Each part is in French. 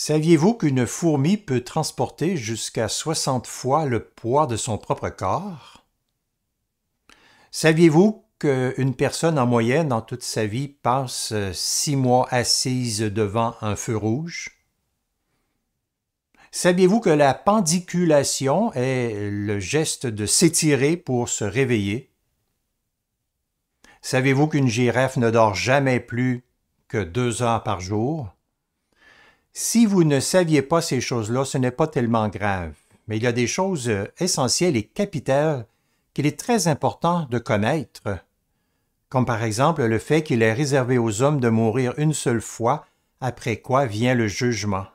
Saviez-vous qu'une fourmi peut transporter jusqu'à 60 fois le poids de son propre corps? Saviez-vous qu'une personne en moyenne dans toute sa vie passe euh, six mois assise devant un feu rouge? Saviez-vous que la pendiculation est le geste de s'étirer pour se réveiller? Savez-vous qu'une girafe ne dort jamais plus que deux heures par jour? Si vous ne saviez pas ces choses-là, ce n'est pas tellement grave, mais il y a des choses euh, essentielles et capitales qu'il est très important de connaître, comme par exemple le fait qu'il est réservé aux hommes de mourir une seule fois, après quoi vient le jugement.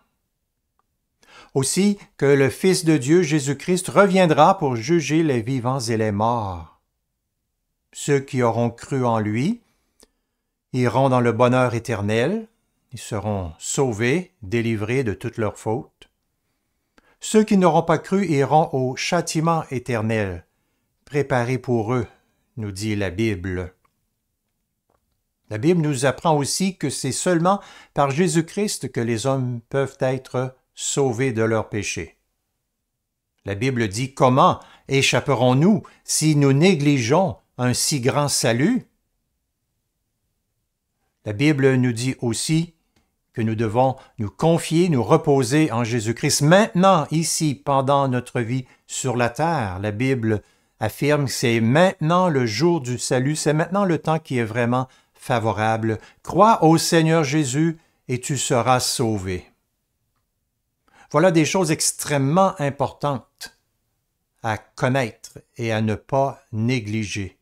Aussi que le Fils de Dieu Jésus-Christ reviendra pour juger les vivants et les morts. Ceux qui auront cru en lui iront dans le bonheur éternel, ils seront sauvés, délivrés de toutes leurs fautes. Ceux qui n'auront pas cru iront au châtiment éternel, préparé pour eux, nous dit la Bible. La Bible nous apprend aussi que c'est seulement par Jésus-Christ que les hommes peuvent être sauvés de leurs péchés. La Bible dit comment échapperons-nous si nous négligeons un si grand salut La Bible nous dit aussi que nous devons nous confier, nous reposer en Jésus-Christ maintenant, ici, pendant notre vie sur la terre. La Bible affirme que c'est maintenant le jour du salut, c'est maintenant le temps qui est vraiment favorable. Crois au Seigneur Jésus et tu seras sauvé. Voilà des choses extrêmement importantes à connaître et à ne pas négliger.